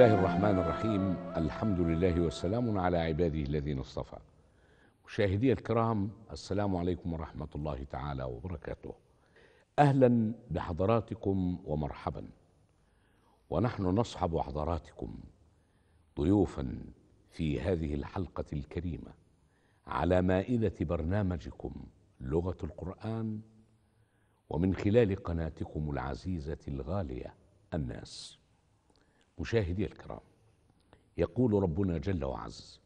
الله الرحمن الرحيم الحمد لله والسلام على عباده الذين اصطفى مشاهدي الكرام السلام عليكم ورحمة الله تعالى وبركاته أهلا بحضراتكم ومرحبا ونحن نصحب حضراتكم ضيوفا في هذه الحلقة الكريمة على مائدة برنامجكم لغة القرآن ومن خلال قناتكم العزيزة الغالية الناس مشاهدي الكرام يقول ربنا جل وعز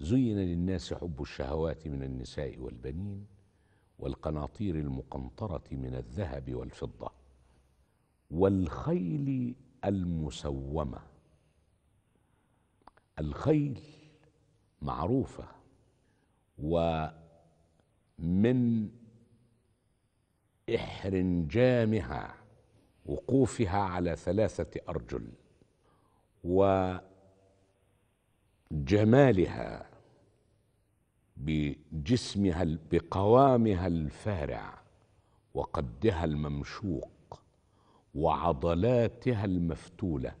زين للناس حب الشهوات من النساء والبنين والقناطير المقنطرة من الذهب والفضة والخيل المسومة الخيل معروفة ومن إحرنجامها وقوفها على ثلاثة أرجل وجمالها بجسمها بقوامها الفارع وقدها الممشوق وعضلاتها المفتوله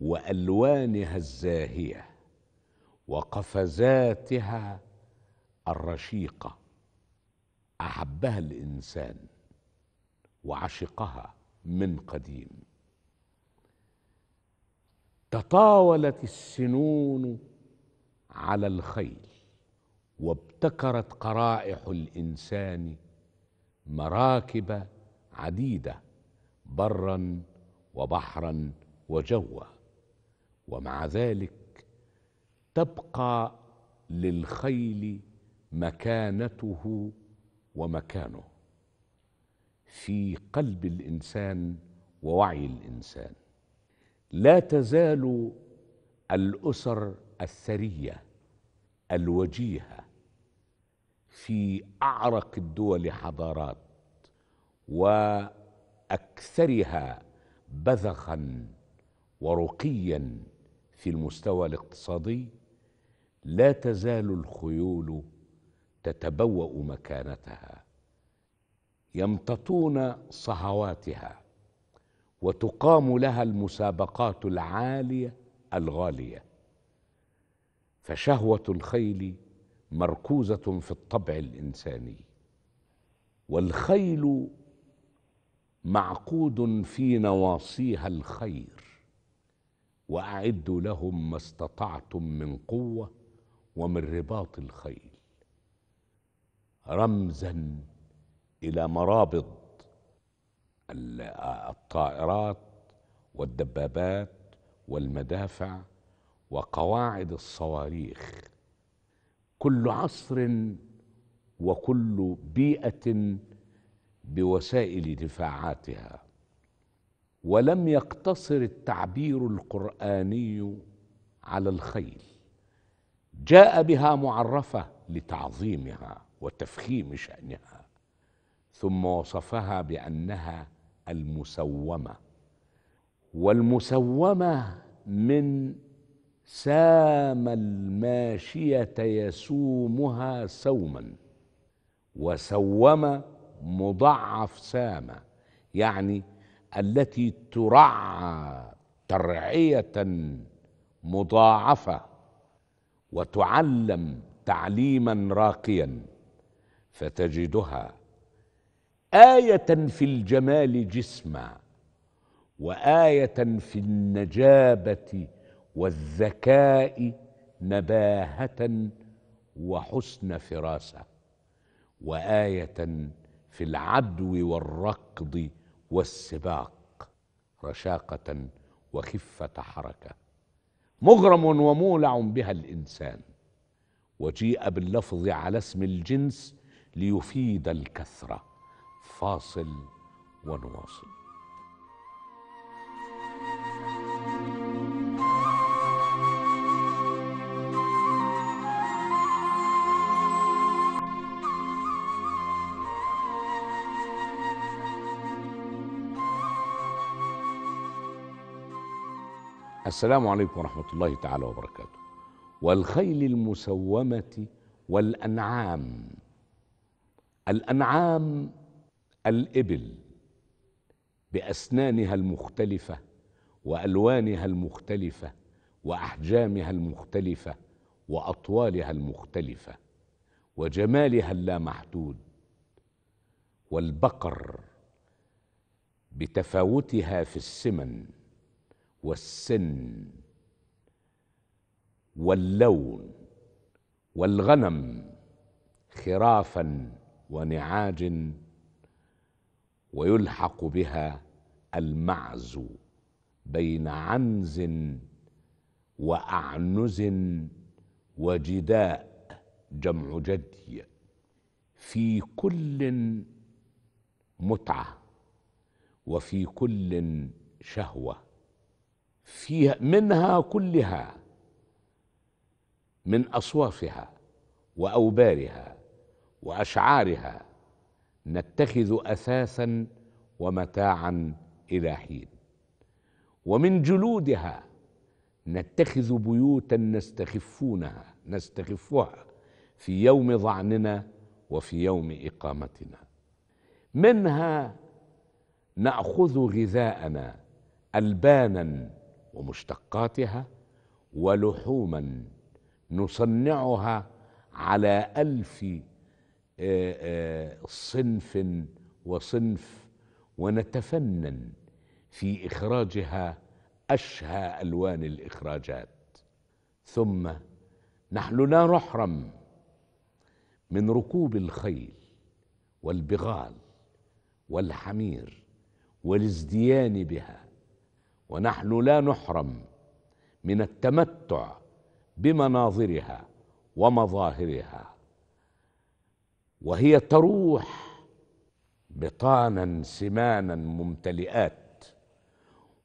والوانها الزاهيه وقفزاتها الرشيقه احبها الانسان وعشقها من قديم تطاولت السنون على الخيل وابتكرت قرائح الانسان مراكب عديده برا وبحرا وجوا ومع ذلك تبقى للخيل مكانته ومكانه في قلب الانسان ووعي الانسان لا تزال الاسر الثريه الوجيهه في اعرق الدول حضارات واكثرها بذخا ورقيا في المستوى الاقتصادي لا تزال الخيول تتبوا مكانتها يمتطون صهواتها وتقام لها المسابقات العاليه الغاليه فشهوه الخيل مركوزه في الطبع الانساني والخيل معقود في نواصيها الخير واعدوا لهم ما استطعتم من قوه ومن رباط الخيل رمزا الى مرابط الطائرات والدبابات والمدافع وقواعد الصواريخ كل عصر وكل بيئه بوسائل دفاعاتها ولم يقتصر التعبير القراني على الخيل جاء بها معرفه لتعظيمها وتفخيم شانها ثم وصفها بانها المسومه والمسومه من سام الماشيه يسومها سوما وسوم مضعف سامه يعني التي ترعى ترعيه مضاعفه وتعلم تعليما راقيا فتجدها آية في الجمال جسما وآية في النجابة والذكاء نباهة وحسن فراسة وآية في العدو والركض والسباق رشاقة وخفة حركة مغرم ومولع بها الإنسان وجيء باللفظ على اسم الجنس ليفيد الكثره فاصل ونواصل السلام عليكم ورحمة الله تعالى وبركاته والخيل المسومة والأنعام الأنعام الإبل بأسنانها المختلفة وألوانها المختلفة وأحجامها المختلفة وأطوالها المختلفة وجمالها اللامحدود والبقر بتفاوتها في السمن والسن واللون والغنم خرافا ونعاج ويلحق بها المعز بين عنز واعنز وجداء جمع جدي في كل متعه وفي كل شهوه فيها منها كلها من اصوافها واوبارها واشعارها نتخذ أساسا ومتاعا إلى حين ومن جلودها نتخذ بيوتا نستخفونها نستخفها في يوم ظعننا وفي يوم إقامتنا منها نأخذ غذاءنا ألبانا ومشتقاتها ولحوما نصنعها على ألف آه، آه، صنف وصنف ونتفنن في اخراجها اشهى الوان الاخراجات ثم نحن لا نحرم من ركوب الخيل والبغال والحمير والازديان بها ونحن لا نحرم من التمتع بمناظرها ومظاهرها وهي تروح بطانا سمانا ممتلئات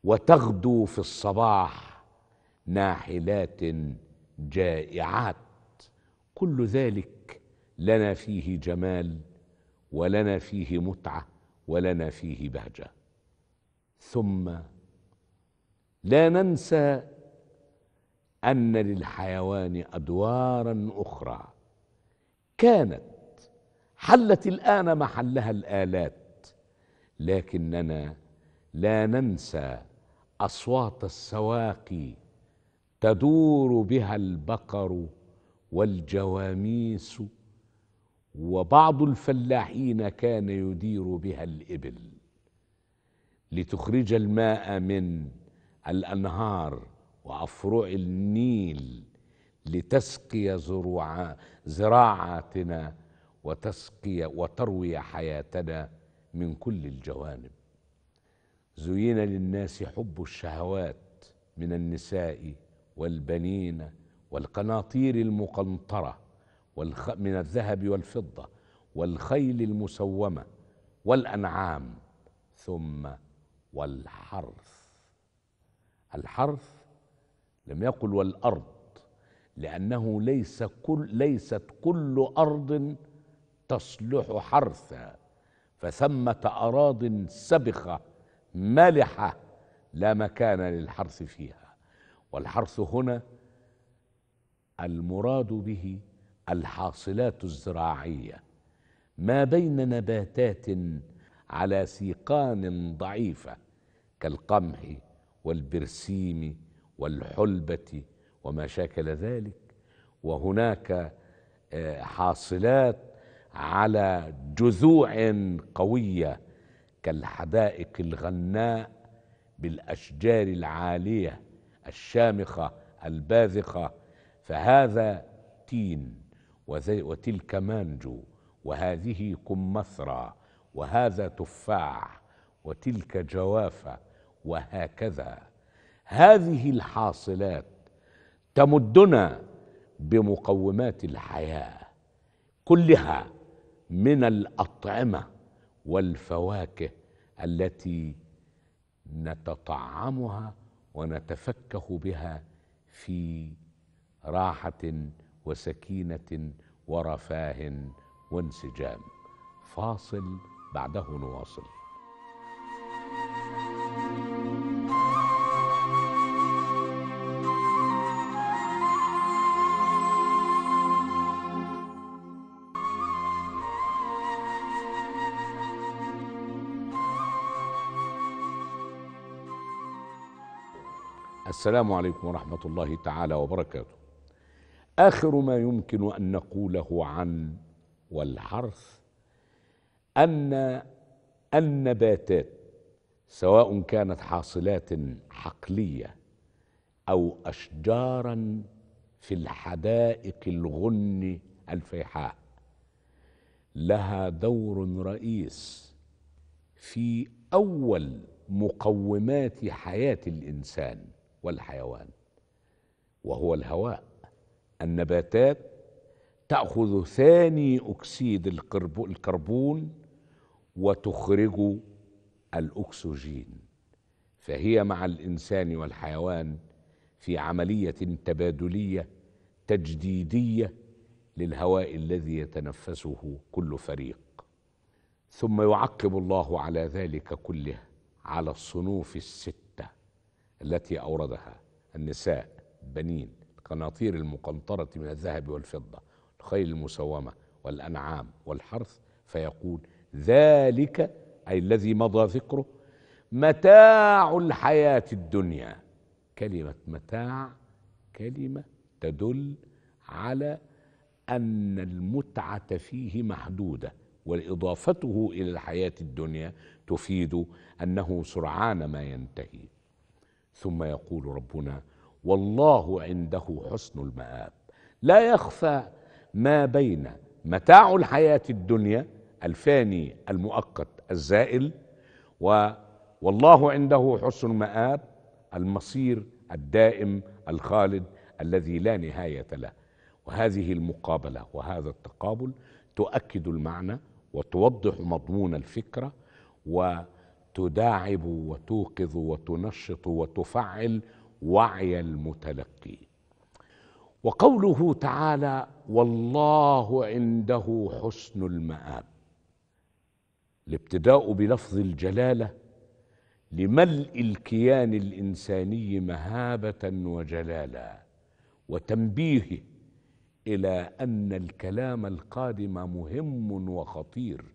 وتغدو في الصباح ناحلات جائعات كل ذلك لنا فيه جمال ولنا فيه متعه ولنا فيه بهجه ثم لا ننسى ان للحيوان ادوارا اخرى كانت حلت الآن محلها الآلات لكننا لا ننسى أصوات السواقي تدور بها البقر والجواميس وبعض الفلاحين كان يدير بها الإبل لتخرج الماء من الأنهار وأفرع النيل لتسقي زراعاتنا وتسقي وتروي حياتنا من كل الجوانب زين للناس حب الشهوات من النساء والبنين والقناطير المقنطره والخ... من الذهب والفضه والخيل المسومه والانعام ثم والحرث الحرث لم يقل والارض لانه ليس كل ليست كل ارض تصلح حرثا فثمة أراض سبخة مالحة لا مكان للحرث فيها والحرث هنا المراد به الحاصلات الزراعية ما بين نباتات على سيقان ضعيفة كالقمح والبرسيم والحلبة وما شاكل ذلك وهناك آه، حاصلات على جذوع قويه كالحدائق الغناء بالاشجار العاليه الشامخه الباذخه فهذا تين وتلك مانجو وهذه قمثرى وهذا تفاح وتلك جوافه وهكذا هذه الحاصلات تمدنا بمقومات الحياه كلها من الاطعمه والفواكه التي نتطعمها ونتفكه بها في راحه وسكينه ورفاه وانسجام فاصل بعده نواصل السلام عليكم ورحمه الله تعالى وبركاته اخر ما يمكن ان نقوله عن والحرث ان النباتات سواء كانت حاصلات حقليه او اشجارا في الحدائق الغن الفيحاء لها دور رئيس في اول مقومات حياه الانسان والحيوان وهو الهواء النباتات تأخذ ثاني أكسيد الكربون وتخرج الأكسجين فهي مع الإنسان والحيوان في عملية تبادلية تجديدية للهواء الذي يتنفسه كل فريق ثم يعقب الله على ذلك كله على الصنوف الست التي أوردها النساء بنين القناطير المقنطرة من الذهب والفضة الخيل المسومة والأنعام والحرث فيقول ذلك أي الذي مضى ذكره متاع الحياة الدنيا كلمة متاع كلمة تدل على أن المتعة فيه محدودة وإضافته إلى الحياة الدنيا تفيد أنه سرعان ما ينتهي ثم يقول ربنا والله عنده حسن المآب لا يخفى ما بين متاع الحياة الدنيا الفاني المؤقت الزائل و والله عنده حسن المآب المصير الدائم الخالد الذي لا نهاية له وهذه المقابلة وهذا التقابل تؤكد المعنى وتوضح مضمون الفكرة و تداعب وتوقظ وتنشط وتفعل وعي المتلقي وقوله تعالى والله عنده حسن المآب الابتداء بلفظ الجلاله لملء الكيان الانساني مهابه وجلالا وتنبيهه الى ان الكلام القادم مهم وخطير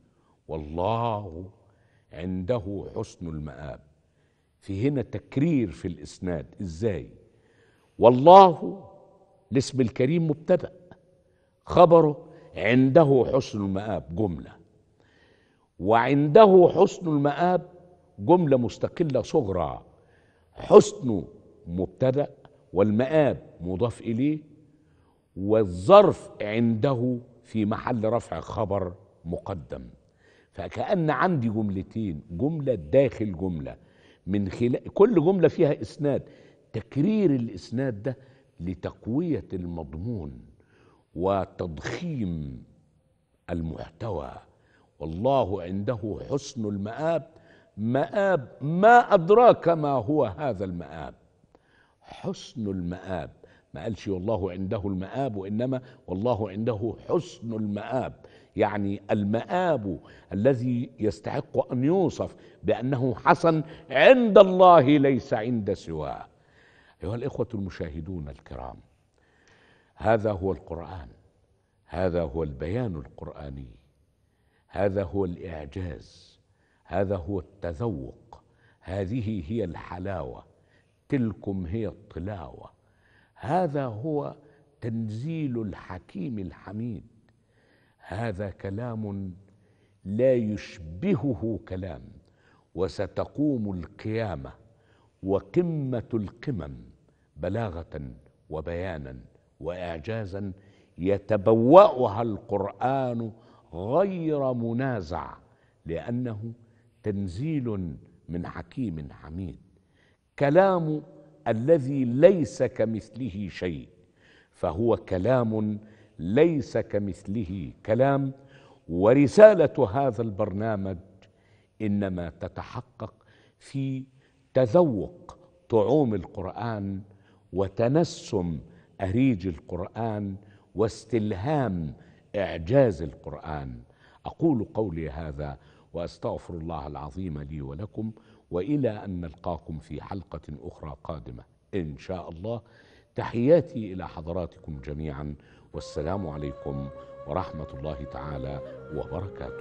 والله عنده حسن المآب في هنا تكرير في الإسناد إزاي والله الاسم الكريم مبتدأ خبره عنده حسن المآب جملة وعنده حسن المآب جملة مستقلة صغرى حسن مبتدأ والمآب مضاف إليه والظرف عنده في محل رفع خبر مقدم فكأن عندي جملتين جملة داخل جملة من خلال كل جملة فيها إسناد تكرير الإسناد ده لتقوية المضمون وتضخيم المحتوى والله عنده حسن المآب مآب ما أدراك ما هو هذا المآب حسن المآب ما قالش والله عنده المآب وإنما والله عنده حسن المآب يعني المآب الذي يستحق أن يوصف بأنه حسن عند الله ليس عند سواه أيها الإخوة المشاهدون الكرام هذا هو القرآن هذا هو البيان القرآني هذا هو الإعجاز هذا هو التذوق هذه هي الحلاوة تلكم هي الطلاوه هذا هو تنزيل الحكيم الحميد هذا كلام لا يشبهه كلام وستقوم القيامه وقمه القمم بلاغه وبيانا واعجازا يتبواها القران غير منازع لانه تنزيل من حكيم حميد كلام الذي ليس كمثله شيء فهو كلام ليس كمثله كلام ورساله هذا البرنامج انما تتحقق في تذوق طعوم القران وتنسم اريج القران واستلهام اعجاز القران اقول قولي هذا واستغفر الله العظيم لي ولكم والى ان نلقاكم في حلقه اخرى قادمه ان شاء الله تحياتي الى حضراتكم جميعا والسلام عليكم ورحمه الله تعالى وبركاته